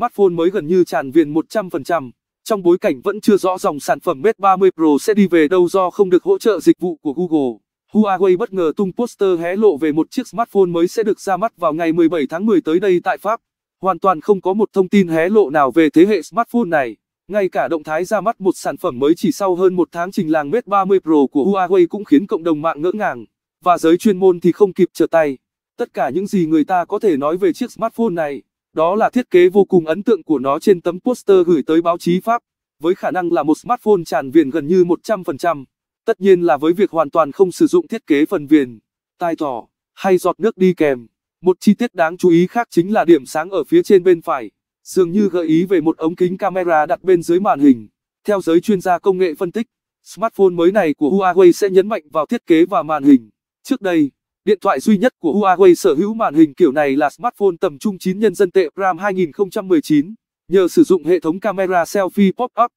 smartphone mới gần như tràn viền 100%. Trong bối cảnh vẫn chưa rõ dòng sản phẩm Mate 30 Pro sẽ đi về đâu do không được hỗ trợ dịch vụ của Google, Huawei bất ngờ tung poster hé lộ về một chiếc smartphone mới sẽ được ra mắt vào ngày 17 tháng 10 tới đây tại Pháp. Hoàn toàn không có một thông tin hé lộ nào về thế hệ smartphone này. Ngay cả động thái ra mắt một sản phẩm mới chỉ sau hơn một tháng trình làng Mate 30 Pro của Huawei cũng khiến cộng đồng mạng ngỡ ngàng, và giới chuyên môn thì không kịp trở tay. Tất cả những gì người ta có thể nói về chiếc smartphone này đó là thiết kế vô cùng ấn tượng của nó trên tấm poster gửi tới báo chí Pháp, với khả năng là một smartphone tràn viền gần như 100%. Tất nhiên là với việc hoàn toàn không sử dụng thiết kế phần viền, tai thỏ hay giọt nước đi kèm. Một chi tiết đáng chú ý khác chính là điểm sáng ở phía trên bên phải, dường như gợi ý về một ống kính camera đặt bên dưới màn hình. Theo giới chuyên gia công nghệ phân tích, smartphone mới này của Huawei sẽ nhấn mạnh vào thiết kế và màn hình. Trước đây, Điện thoại duy nhất của Huawei sở hữu màn hình kiểu này là smartphone tầm trung 9 nhân dân tệ RAM 2019. Nhờ sử dụng hệ thống camera selfie pop-up,